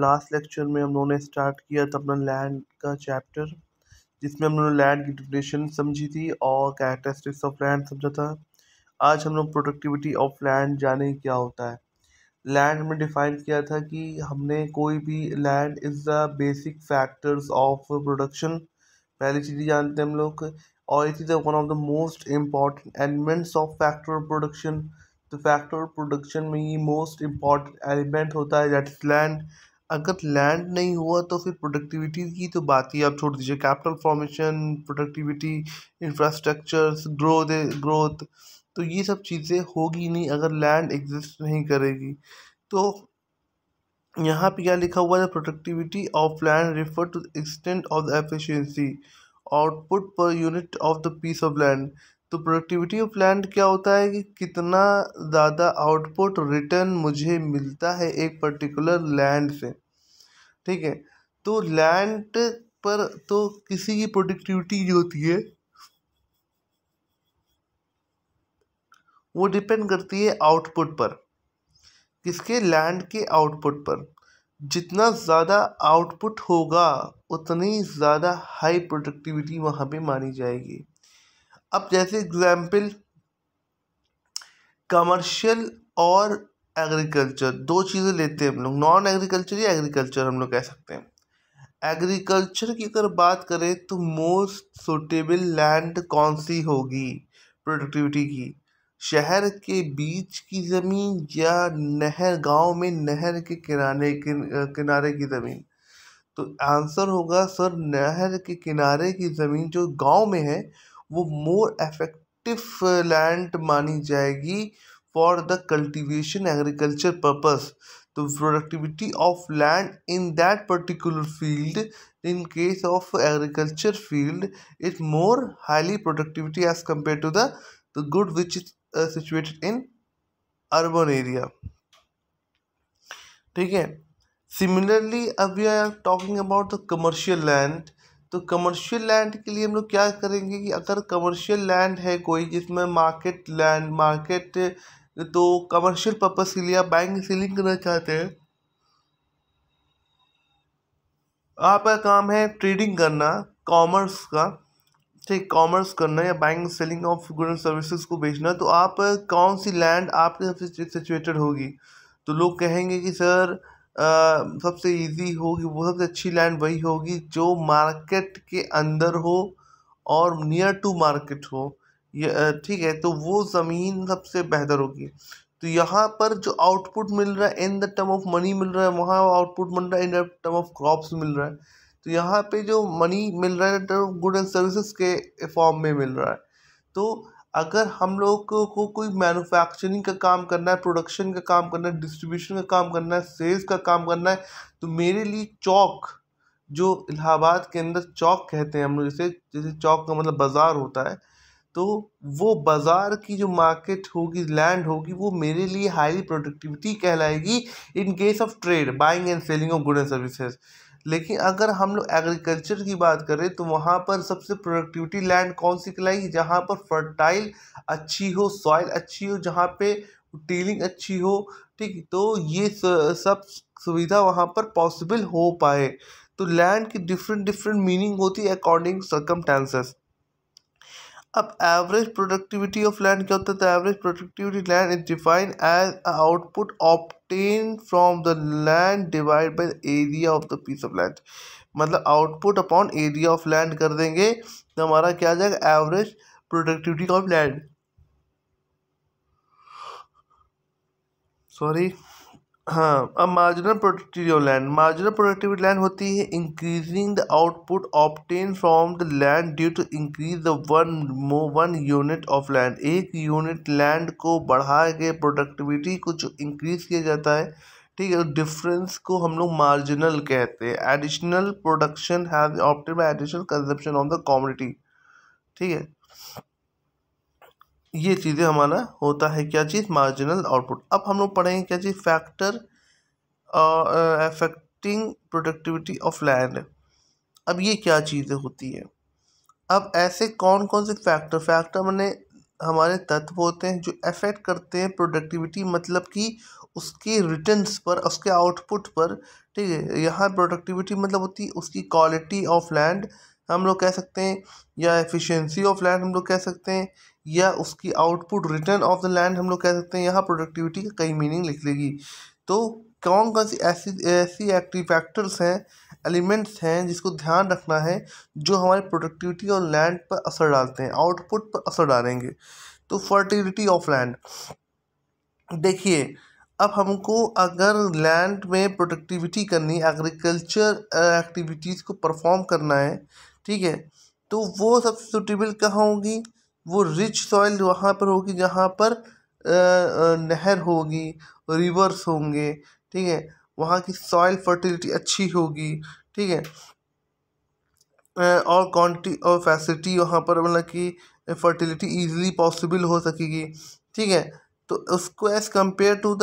Last lecture में हम लोगों ने स्टार्ट किया था अपना लैंड का चैप्टर जिसमें हम लोगों ने लैंड की डिफिनेशन समझी थी और कैरेक्टरिस्टिक्स ऑफ लैंड समझा था आज हम लोग प्रोडक्टिविटी ऑफ लैंड जाने क्या होता है लैंड में डिफाइन किया था कि हमने कोई भी land is the basic factors of production पहली चीज़ जानते हैं हम लोग और it is one of the most important elements of factor production तो फैक्टर प्रोडक्शन में ही मोस्ट इम्पॉर्टेंट एलिमेंट होता है दैट इज लैंड अगर लैंड नहीं हुआ तो फिर प्रोडक्टिविटी की तो बात ही आप छोड़ दीजिए capital formation productivity infrastructure growth growth तो ये सब चीज़ें होगी नहीं अगर लैंड एग्जिस्ट नहीं करेगी तो यहाँ पे क्या लिखा हुआ है productivity of land refer to extent of the efficiency output per unit of the piece of land तो प्रोडक्टिविटी ऑफ लैंड क्या होता है कि कितना ज़्यादा आउटपुट रिटर्न मुझे मिलता है एक पर्टिकुलर लैंड से ठीक है तो लैंड पर तो किसी की प्रोडक्टिविटी जो होती है वो डिपेंड करती है आउटपुट पर किसके लैंड के आउटपुट पर जितना ज़्यादा आउटपुट होगा उतनी ज़्यादा हाई प्रोडक्टिविटी वहाँ पे मानी जाएगी अब जैसे एग्जाम्पल कमर्शियल और एग्रीकल्चर दो चीज़ें लेते हैं हम लोग नॉन एग्रीकल्चर या एग्रीकल्चर हम लोग कह सकते हैं एग्रीकल्चर की अगर बात करें तो मोस्ट सुटेबल लैंड कौन सी होगी प्रोडक्टिविटी की शहर के बीच की ज़मीन या नहर गांव में नहर के किनारे किनारे की ज़मीन तो आंसर होगा सर नहर के किनारे की ज़मीन जो गांव में है वो मोर इफेक्टिव लैंड मानी जाएगी for the cultivation agriculture purpose the productivity of land in that particular field in case of agriculture field is more highly productivity as compare to the good which is situated in urban area ठीक है similarly अभी I are talking about the commercial land तो commercial land के लिए हम लोग क्या करेंगे कि अगर कमर्शियल लैंड है कोई जिसमें मार्केट लैंड मार्केट तो कमर्शियल पर्पज़ के लिए आप बैंक सेलिंग करना चाहते हैं आपका काम है ट्रेडिंग करना कॉमर्स का ठीक कॉमर्स करना या bank selling of good and services को बेचना तो आप कौन सी लैंड आपके सबसे सिचुएटेड होगी तो लोग कहेंगे कि सर आ, सबसे इजी होगी वो सबसे अच्छी लैंड वही होगी जो मार्केट के अंदर हो और नियर टू मार्केट हो ठीक है तो वो ज़मीन सबसे बेहतर होगी तो यहाँ पर जो आउटपुट मिल रहा है in the term of money मिल रहा है वहाँ आउटपुट मिल रहा है in the term of crops मिल रहा है तो यहाँ पे जो मनी मिल रहा है टर्म गुड एंड सर्विसेज के फॉर्म में मिल रहा है तो अगर हम लोग को, को कोई मैन्युफैक्चरिंग का काम करना है प्रोडक्शन का काम करना है डिस्ट्रीब्यूशन का काम करना है सेल्स का काम करना है तो मेरे लिए चौक जो इलाहाबाद के अंदर चौक कहते हैं हम लोग जैसे जैसे चौक का मतलब बाज़ार होता है तो वो बाज़ार की जो मार्केट होगी लैंड होगी वो मेरे लिए हाईली प्रोडक्टिविटी कहलाएगी in case of trade buying and selling of good and services लेकिन अगर हम लोग एग्रीकल्चर की बात करें तो वहाँ पर सबसे प्रोडक्टिविटी लैंड कौन सी कहलाएगी जहाँ पर फर्टाइल अच्छी हो सॉइल अच्छी हो जहाँ पे टीलिंग अच्छी हो ठीक तो ये सब सुविधा वहाँ पर पॉसिबल हो पाए तो लैंड की डिफरेंट डिफरेंट मीनिंग होती है अकॉर्डिंग टेंसेस अब एवरेज प्रोडक्टिविटी ऑफ लैंड क्या होता है तो average productivity land is define as output obtain from the land divide by area of the piece of land मतलब output upon area of land कर देंगे तो हमारा क्या आ जाएगा average productivity of land sorry हाँ अब marginal of land marginal productivity land होती है increasing the output obtain from the land due to increase the one more one unit of land एक यूनिट लैंड को बढ़ा के प्रोडक्टिविटी को जो इंक्रीज किया जाता है ठीक है डिफरेंस को हम लोग मार्जिनल कहते हैं additional production has opted by additional consumption of the commodity ठीक है ये चीज़ें हमारा होता है क्या चीज़ मार्जिनल आउटपुट अब हम लोग पढ़ेंगे क्या चीज़ factor affecting productivity of land अब ये क्या चीज़ें होती है अब ऐसे कौन कौन से फैक्टर फैक्टर मैंने हमारे तत्व होते हैं जो अफेक्ट करते हैं प्रोडक्टिविटी मतलब कि उसके रिटर्न्स पर उसके आउटपुट पर ठीक है यहाँ प्रोडक्टिविटी मतलब होती है उसकी क्वालिटी ऑफ लैंड हम लोग कह सकते हैं या एफिशिएंसी ऑफ लैंड हम लोग कह सकते हैं या उसकी output return of the land हम लोग कह सकते हैं यहाँ प्रोडक्टिविटी का कई मीनिंग लिख लेगी तो कौन कौन सी ऐसी ऐसी एक्टिव फैक्टर्स हैं एलिमेंट्स हैं जिसको ध्यान रखना है जो हमारी प्रोडक्टिविटी और लैंड पर असर डालते हैं आउटपुट पर असर डालेंगे तो फर्टिलिटी ऑफ लैंड देखिए अब हमको अगर लैंड में प्रोडक्टिविटी करनी एग्रीकल्चर एक्टिविटीज़ को परफॉर्म करना है ठीक है तो वो सबसे सुटेबल कहाँ होगी वो रिच सॉइल वहाँ पर होगी जहाँ पर नहर होगी रिवर्स होंगे ठीक है वहाँ की सॉइल फर्टिलिटी अच्छी होगी ठीक है और क्वान्टी और फैसिलिटी वहाँ पर मतलब कि फर्टिलिटी ईजिली पॉसिबल हो सकेगी ठीक है तो उसको as compare to the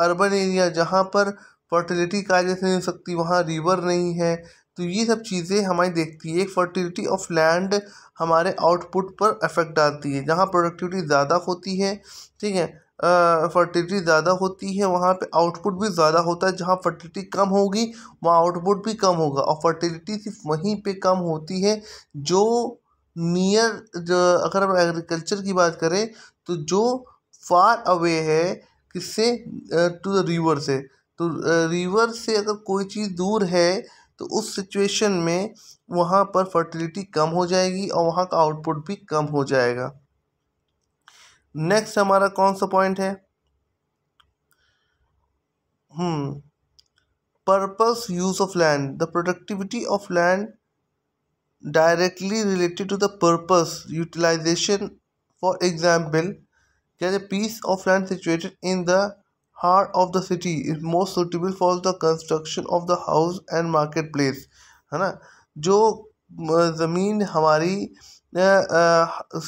urban area जहाँ पर फर्टिलिटी कार्य नहीं हो सकती वहाँ रिवर नहीं है तो ये सब चीज़ें हमारी देखती है एक फर्टिलिटी ऑफ लैंड हमारे आउटपुट पर इफ़ेक्ट डालती है जहाँ प्रोडक्टिविटी ज़्यादा होती है ठीक है फर्टिलिटी ज़्यादा होती है वहाँ पे आउटपुट भी ज़्यादा होता है जहाँ फर्टिलिटी कम होगी वहाँ आउटपुट भी कम होगा और फर्टिलिटी सिर्फ वहीं पे कम होती है जो नियर जो अगर हम एग्रीकल्चर की बात करें तो जो फार अवे है किससे टू द रिवर से तो रिवर से अगर कोई चीज़ दूर है तो उस सिचुएशन में वहाँ पर फर्टिलिटी कम हो जाएगी और वहाँ का आउटपुट भी कम हो जाएगा नेक्स्ट हमारा कौन सा पॉइंट है purpose use of land the productivity of land directly related to the purpose utilization for example क्या piece of land situated in the heart of the city is most suitable for the construction of the house and market place है ना जो ज़मीन हमारी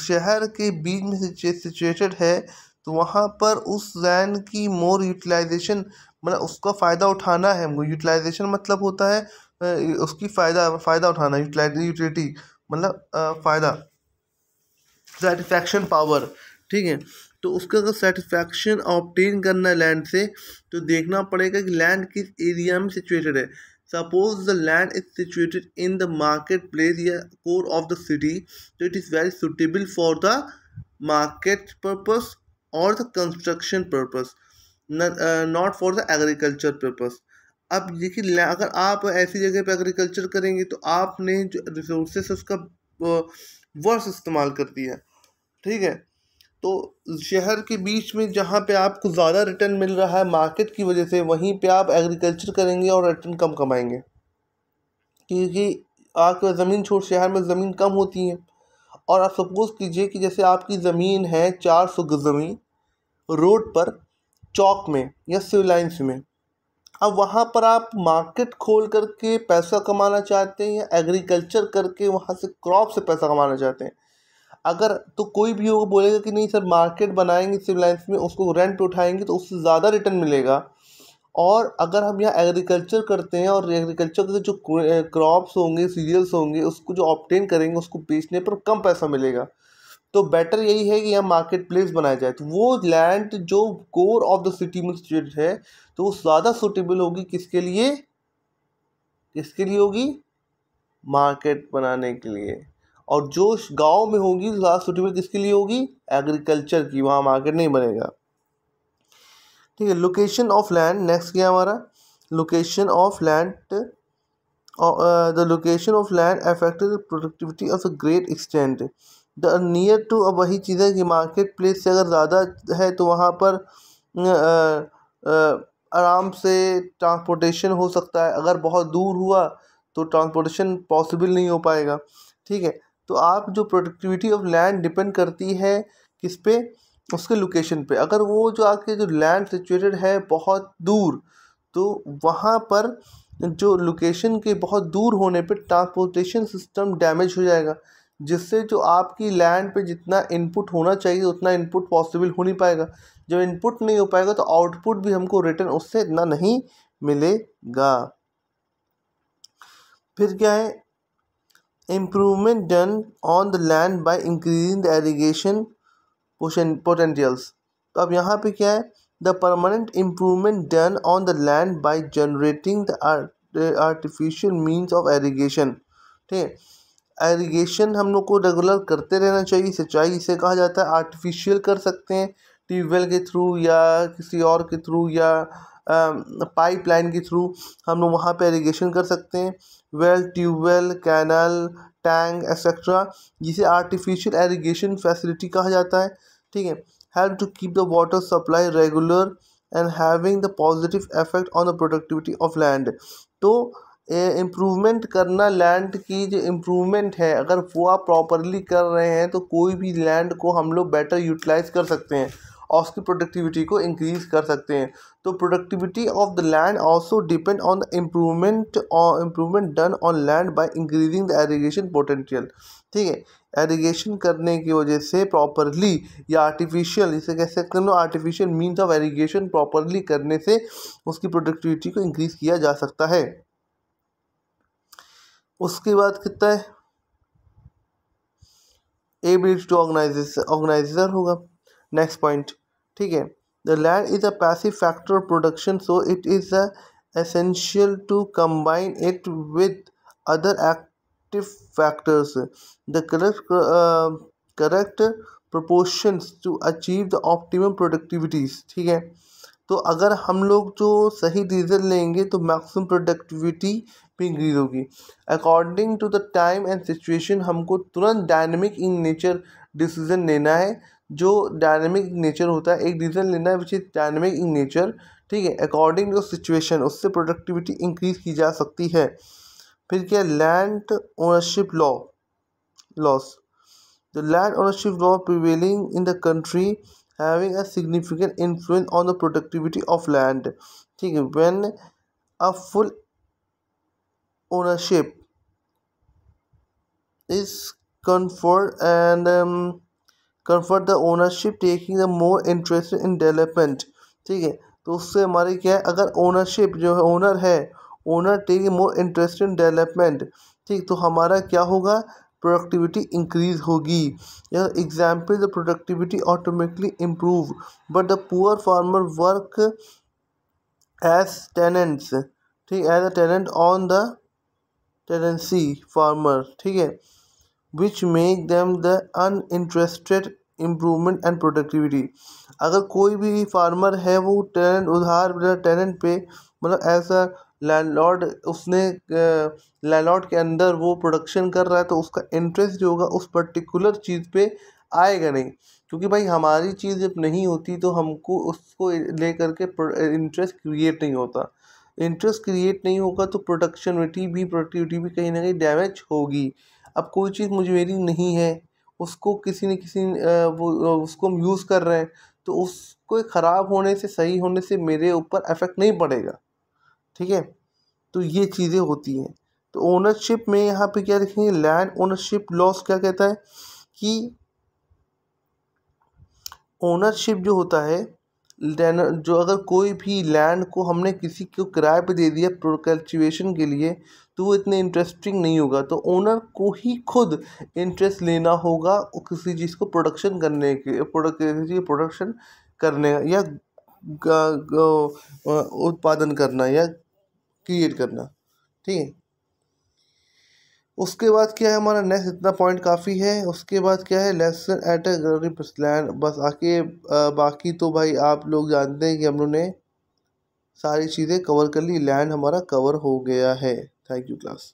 शहर के बीच में situated है तो वहाँ पर उस लैंड की मोर यूटिलाइजेशन मतलब उसका फ़ायदा उठाना है हमको यूटिलाइजेशन मतलब होता है उसकी फ़ायदा फ़ायदा उठाना यूटिलिटी मतलब फ़ायदा सेटिस्फैक्शन पावर ठीक है तो उसका अगर सेटिस्फैक्शन ऑप्टेन करना है लैंड से तो देखना पड़ेगा कि लैंड किस एरिया में सिचुएटेड है suppose the land is situated in the market place या कोर ऑफ द सिटी तो it is very suitable for the market purpose और the construction purpose not for the agriculture purpose अब देखिए अगर आप ऐसी जगह पर एग्रीकल्चर करेंगे तो आपने जो रिसोर्सेस उसका वर्स इस्तेमाल कर दिया ठीक है तो शहर के बीच में जहाँ पे आपको ज़्यादा रिटर्न मिल रहा है मार्केट की वजह से वहीं पे आप एग्रीकल्चर करेंगे और रिटर्न कम कमाएंगे क्योंकि आपके ज़मीन छोड़ शहर में ज़मीन कम होती है और आप सपोज़ कीजिए कि जैसे आपकी ज़मीन है चार सौ ज़मीन रोड पर चौक में या सिविल लाइन्स में अब वहाँ पर आप मार्केट खोल करके पैसा कमाना चाहते हैं या एग्रीकल्चर करके वहाँ से क्रॉप से पैसा कमाना चाहते हैं अगर तो कोई भी होगा बोलेगा कि नहीं सर मार्केट बनाएंगे सिविल लाइन्स में उसको रेंट पे उठाएंगे तो उससे ज़्यादा रिटर्न मिलेगा और अगर हम यहाँ एग्रीकल्चर करते हैं और एग्रीकल्चर के जो क्रॉप्स होंगे सीरियल्स होंगे उसको जो ऑप्टेन करेंगे उसको बेचने पर कम पैसा मिलेगा तो बेटर यही है कि यहाँ मार्केट प्लेस बनाया जाए तो वो लैंड जो कोर ऑफ द सिटी में सिचुएटेड है तो वो ज़्यादा सुटेबल होगी किसके लिए किसके लिए होगी मार्केट बनाने के लिए और जो गांव में होगी ज़्यादा सुटेबल किसके लिए होगी एग्रीकल्चर की वहाँ मार्केट नहीं बनेगा ठीक है लोकेशन ऑफ लैंड नेक्स्ट क्या हमारा location of land the location of land affected productivity of a great extent the near to अब वही चीज़ है कि मार्केट प्लेस से अगर ज़्यादा है तो वहाँ पर uh, uh, आराम से ट्रांसपोर्टेशन हो सकता है अगर बहुत दूर हुआ तो ट्रांसपोर्टेशन पॉसिबल नहीं हो पाएगा ठीक है तो आप जो प्रोडक्टिविटी ऑफ लैंड डिपेंड करती है किस पे उसके लोकेशन पे अगर वो जो आपके जो लैंड सिचुएटेड है बहुत दूर तो वहाँ पर जो लोकेशन के बहुत दूर होने पे ट्रांसपोर्टेशन सिस्टम डैमेज हो जाएगा जिससे जो आपकी लैंड पे जितना इनपुट होना चाहिए उतना इनपुट पॉसिबल हो नहीं पाएगा जब इनपुट नहीं हो पाएगा तो आउटपुट भी हमको रिटर्न उससे इतना नहीं मिलेगा फिर क्या है improvement done on the land by increasing the irrigation potentials तो अब यहाँ पे क्या है the permanent improvement done on the land by generating the artificial means of irrigation ठीक है एरीगेशन हम लोग को रेगुलर करते रहना चाहिए सिंचाई इसे कहा जाता है आर्टिफिशियल कर सकते हैं ट्यूबवेल के थ्रू या किसी और के थ्रू या पाइपलाइन के थ्रू हम लोग वहाँ पे एरीगेशन कर सकते हैं well tubewell canal tank etcetera जिसे आर्टिफिशियल एरीगेशन फैसिलिटी कहा जाता है ठीक है help to keep the water supply regular and having the positive effect on the productivity of land तो इम्प्रूवमेंट करना लैंड की जो इम्प्रूवमेंट है अगर वो आप प्रॉपरली कर रहे हैं तो कोई भी लैंड को हम लोग बेटर यूटिलाइज कर सकते हैं और उसकी प्रोडक्टिविटी को इंक्रीज़ कर सकते हैं तो productivity of the land also depend on the improvement और improvement done on land by increasing the irrigation potential ठीक है एरीगेशन करने की वजह से प्रॉपरली या आर्टिफिशियल जिसे कह सकते हैं artificial means of irrigation properly करने से उसकी प्रोडक्टिविटी को इंक्रीज़ किया जा सकता है उसके बाद कितना है एबिलिटी टू ऑर्गेनाइजेशन ऑर्गेनाइजर होगा नेक्स्ट पॉइंट ठीक है the land is a passive factor of production so it is a essential to combine it with other active factors the correct correct proportions to achieve the optimum productivities ठीक है तो अगर हम लोग जो सही डीजल लेंगे तो मैक्सिमम प्रोडक्टिविटी भी इंक्रीज होगी according to the time and situation हमको तुरंत डायनेमिक इन नेचर डिसीजन लेना है जो डायनेमिक नेचर होता है एक डिसीजन लेना है which is dynamic in nature ठीक है अकॉर्डिंग टू सिचुएशन उससे प्रोडक्टिविटी इंक्रीज की जा सकती है फिर क्या land ownership law laws the land ownership law prevailing in the country having a significant influence on the productivity of land ठीक है when a full ownership is conferred and conferred the ownership taking the more interest in development ठीक है तो उससे हमारी क्या है अगर ओनरशिप जो है ओनर है owner take more interest in development ठीक तो हमारा क्या होगा प्रोडक्टिविटी इंक्रीज होगी या example the productivity automatically improve but the poor farmer work as tenants ठीक as a tenant on the tenancy farmer ठीक है which make them the uninterested improvement and productivity अगर कोई भी फार्मर है वो टेनेंट उधार टेनेंट मतलब पे मतलब ऐसा लैंडलॉर्ड उसने लैंडलॉर्ड के अंदर वो प्रोडक्शन कर रहा है तो उसका इंटरेस्ट जो होगा उस पर्टिकुलर चीज़ पे आएगा नहीं क्योंकि भाई हमारी चीज़ जब नहीं होती तो हमको उसको ले करके इंटरेस्ट क्रिएट नहीं होता इंटरेस्ट क्रिएट नहीं होगा तो प्रोडक्शनिटी भी प्रोडक्टिविटी भी कहीं ना कहीं डैमेज होगी अब कोई चीज़ मुझे मेरी नहीं है उसको किसी न किसी वो उसको हम यूज़ कर रहे हैं तो उसको ख़राब होने से सही होने से मेरे ऊपर इफ़ेक्ट नहीं पड़ेगा ठीक है तो ये चीज़ें होती हैं तो ओनरशिप में यहाँ पे क्या देखेंगे लैंड ओनरशिप लॉस क्या कहता है कि ओनरशिप जो होता है जो अगर कोई भी लैंड को हमने किसी को किराए पे दे दिया प्रोकल्टिवेशन के लिए तो वो इतने इंटरेस्टिंग नहीं होगा तो ओनर को ही खुद इंटरेस्ट लेना होगा किसी चीज़ को प्रोडक्शन करने के प्रोडक्ट प्रोडक्शन करने या उत्पादन करना या क्रिएट करना ठीक है उसके बाद क्या है हमारा नेक्स्ट इतना पॉइंट काफ़ी है उसके बाद क्या है लेसन एट अ लैंड बस आके बाकी तो भाई आप लोग जानते हैं कि हम लोग ने सारी चीज़ें कवर कर ली लैंड हमारा कवर हो गया है Thank you, class.